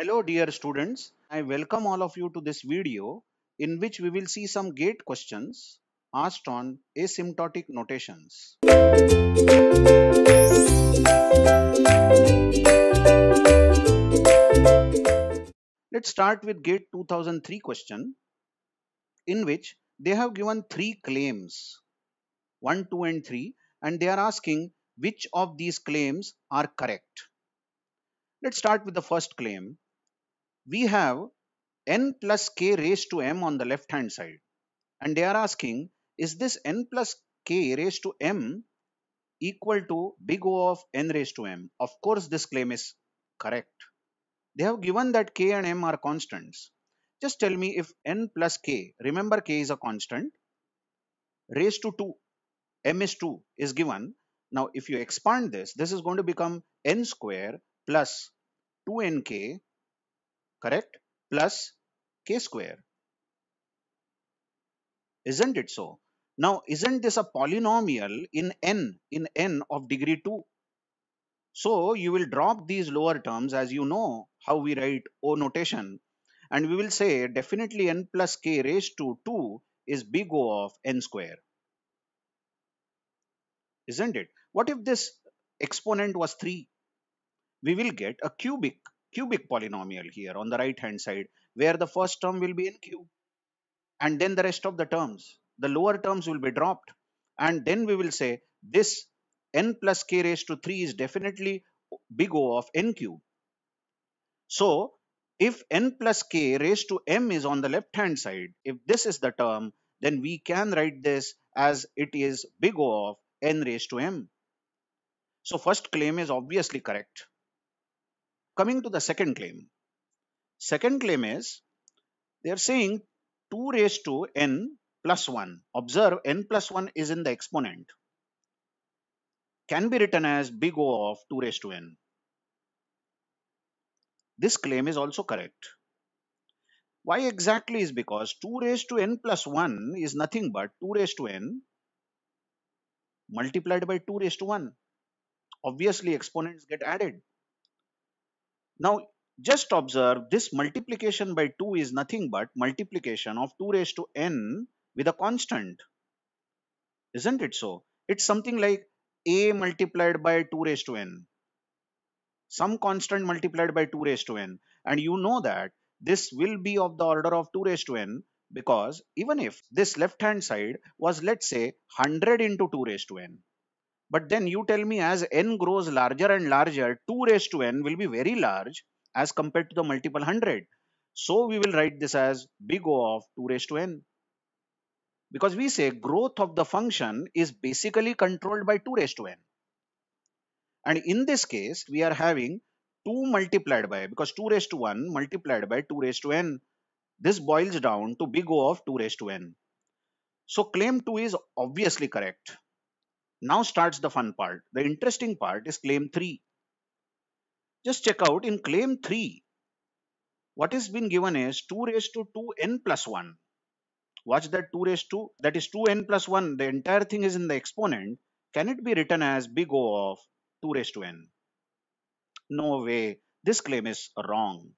Hello dear students, I welcome all of you to this video in which we will see some gate questions asked on asymptotic notations. Let's start with gate 2003 question in which they have given three claims 1, 2 and 3 and they are asking which of these claims are correct. Let's start with the first claim we have n plus k raised to m on the left hand side and they are asking is this n plus k raised to m equal to big O of n raised to m. Of course this claim is correct. They have given that k and m are constants. Just tell me if n plus k, remember k is a constant, raised to 2, m is 2 is given. Now if you expand this, this is going to become n square plus 2nk correct? Plus k square. Isn't it so? Now, isn't this a polynomial in n, in n of degree 2? So, you will drop these lower terms as you know how we write O notation. And we will say definitely n plus k raised to 2 is big O of n square. Isn't it? What if this exponent was 3? We will get a cubic cubic polynomial here on the right hand side where the first term will be in cube and then the rest of the terms the lower terms will be dropped and then we will say this n plus k raised to 3 is definitely big O of n cube so if n plus k raised to m is on the left hand side if this is the term then we can write this as it is big O of n raised to m so first claim is obviously correct Coming to the second claim. Second claim is they are saying 2 raised to n plus 1. Observe n plus 1 is in the exponent. Can be written as big O of 2 raised to n. This claim is also correct. Why exactly is because 2 raised to n plus 1 is nothing but 2 raised to n multiplied by 2 raised to 1. Obviously exponents get added. Now just observe this multiplication by 2 is nothing but multiplication of 2 raised to n with a constant. Isn't it so? It's something like a multiplied by 2 raised to n. Some constant multiplied by 2 raised to n. And you know that this will be of the order of 2 raised to n because even if this left hand side was let's say 100 into 2 raised to n but then you tell me as n grows larger and larger, 2 raised to n will be very large as compared to the multiple 100. So we will write this as big O of 2 raised to n. Because we say growth of the function is basically controlled by 2 raised to n. And in this case, we are having 2 multiplied by, because 2 raised to 1 multiplied by 2 raised to n. This boils down to big O of 2 raised to n. So claim 2 is obviously correct. Now starts the fun part. The interesting part is claim 3. Just check out in claim 3, what is been given is 2 raised to 2n plus 1. Watch that 2 raised to, that is 2n plus 1, the entire thing is in the exponent. Can it be written as big O of 2 raised to n? No way, this claim is wrong.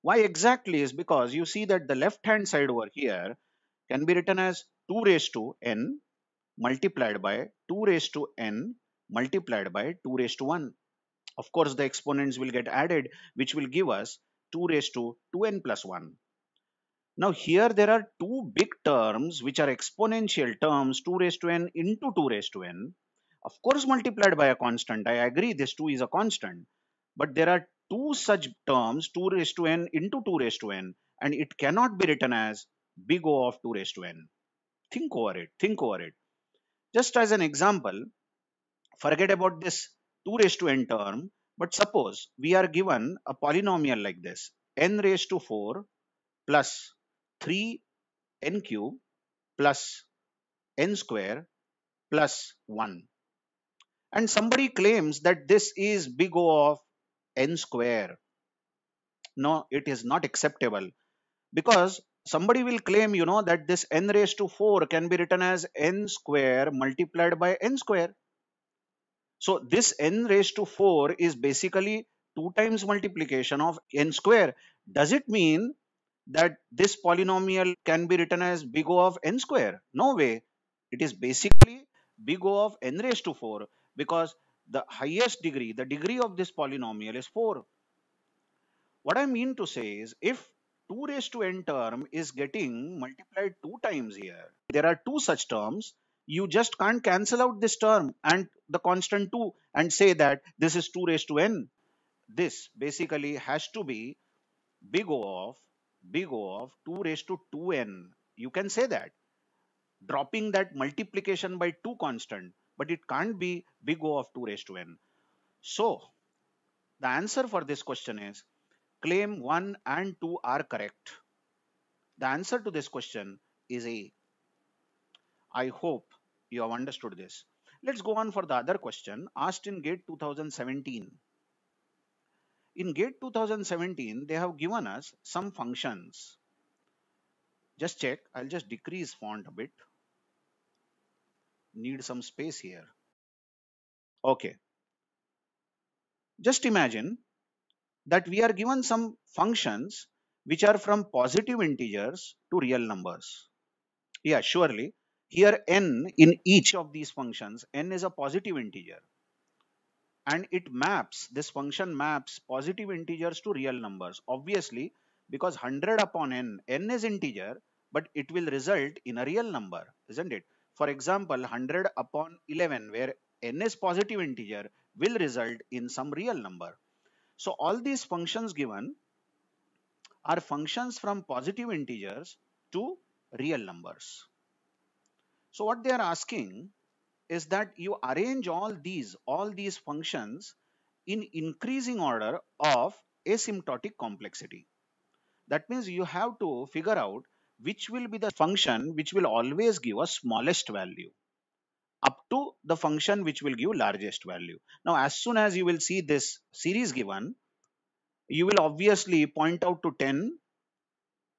Why exactly is because you see that the left hand side over here can be written as 2 raised to n multiplied by 2 raised to n multiplied by 2 raised to 1. Of course, the exponents will get added, which will give us 2 raised to 2n plus 1. Now here there are two big terms which are exponential terms 2 raised to n into 2 raised to n. Of course multiplied by a constant. I agree this 2 is a constant. But there are two such terms 2 raised to n into 2 raised to n and it cannot be written as big O of 2 raised to n. Think over it. Think over it. Just as an example, forget about this 2 raised to n term, but suppose we are given a polynomial like this, n raised to 4 plus 3 n cube plus n square plus 1. And somebody claims that this is big O of n square. No, it is not acceptable because somebody will claim you know that this n raised to 4 can be written as n square multiplied by n square so this n raised to 4 is basically 2 times multiplication of n square does it mean that this polynomial can be written as big o of n square no way it is basically big o of n raised to 4 because the highest degree the degree of this polynomial is 4 what i mean to say is if 2 raised to n term is getting multiplied 2 times here. There are two such terms. You just can't cancel out this term and the constant 2 and say that this is 2 raised to n. This basically has to be big O of big O of 2 raised to 2n. You can say that. Dropping that multiplication by 2 constant. But it can't be big O of 2 raised to n. So, the answer for this question is claim 1 and 2 are correct? The answer to this question is A. I hope you have understood this. Let's go on for the other question asked in GATE 2017. In GATE 2017, they have given us some functions. Just check, I'll just decrease font a bit. Need some space here. Okay. Just imagine that we are given some functions which are from positive integers to real numbers. Yeah, surely. Here n in each of these functions, n is a positive integer. And it maps, this function maps positive integers to real numbers. Obviously, because 100 upon n, n is integer, but it will result in a real number, isn't it? For example, 100 upon 11, where n is positive integer, will result in some real number. So all these functions given are functions from positive integers to real numbers. So what they are asking is that you arrange all these, all these functions in increasing order of asymptotic complexity. That means you have to figure out which will be the function which will always give a smallest value up to the function which will give largest value. Now as soon as you will see this series given, you will obviously point out to 10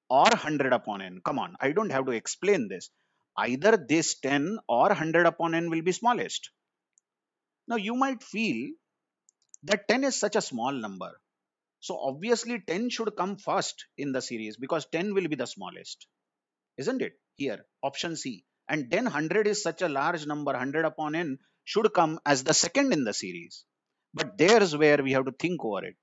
or 100 upon n. Come on, I don't have to explain this. Either this 10 or 100 upon n will be smallest. Now you might feel that 10 is such a small number. So obviously 10 should come first in the series because 10 will be the smallest. Isn't it? Here, option C and then 100 is such a large number 100 upon n should come as the second in the series but there's where we have to think over it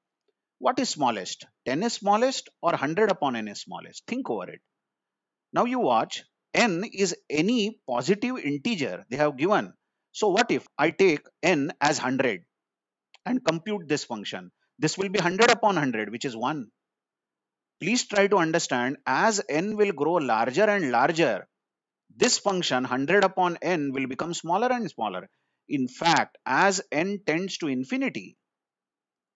what is smallest 10 is smallest or 100 upon n is smallest think over it now you watch n is any positive integer they have given so what if i take n as 100 and compute this function this will be 100 upon 100 which is 1 please try to understand as n will grow larger and larger this function 100 upon n will become smaller and smaller. In fact, as n tends to infinity,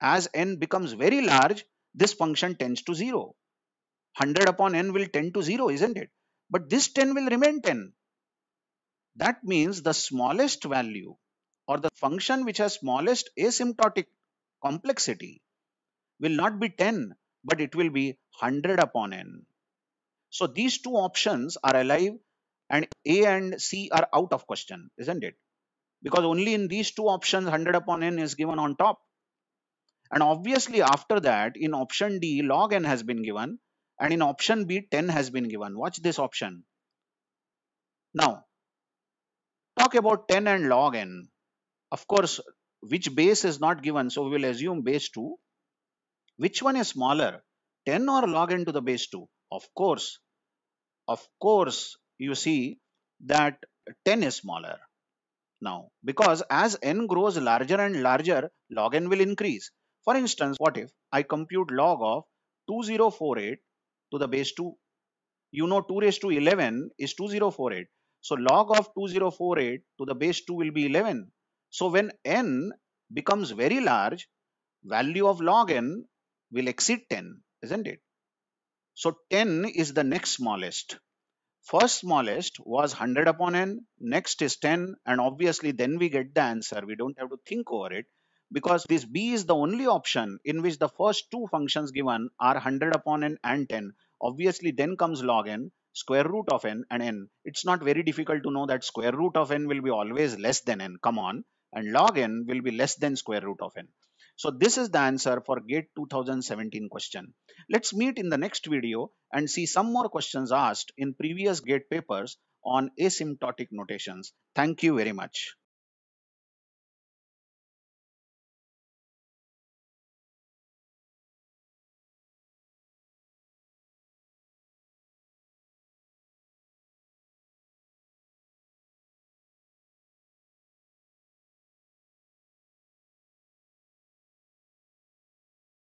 as n becomes very large, this function tends to 0. 100 upon n will tend to 0, isn't it? But this 10 will remain 10. That means the smallest value or the function which has smallest asymptotic complexity will not be 10, but it will be 100 upon n. So these two options are alive and A and C are out of question, isn't it? Because only in these two options 100 upon n is given on top. And obviously after that in option D log n has been given and in option B 10 has been given. Watch this option. Now talk about 10 and log n. Of course which base is not given so we will assume base 2. Which one is smaller 10 or log n to the base 2? Of course of course you see that 10 is smaller now because as n grows larger and larger log n will increase for instance what if i compute log of 2048 to the base 2 you know 2 raised to 11 is 2048 so log of 2048 to the base 2 will be 11 so when n becomes very large value of log n will exceed 10 isn't it so 10 is the next smallest First smallest was 100 upon n, next is 10, and obviously then we get the answer. We don't have to think over it because this b is the only option in which the first two functions given are 100 upon n and 10. Obviously then comes log n, square root of n and n. It's not very difficult to know that square root of n will be always less than n. Come on. And log n will be less than square root of n. So this is the answer for GATE 2017 question. Let's meet in the next video and see some more questions asked in previous GATE papers on asymptotic notations. Thank you very much.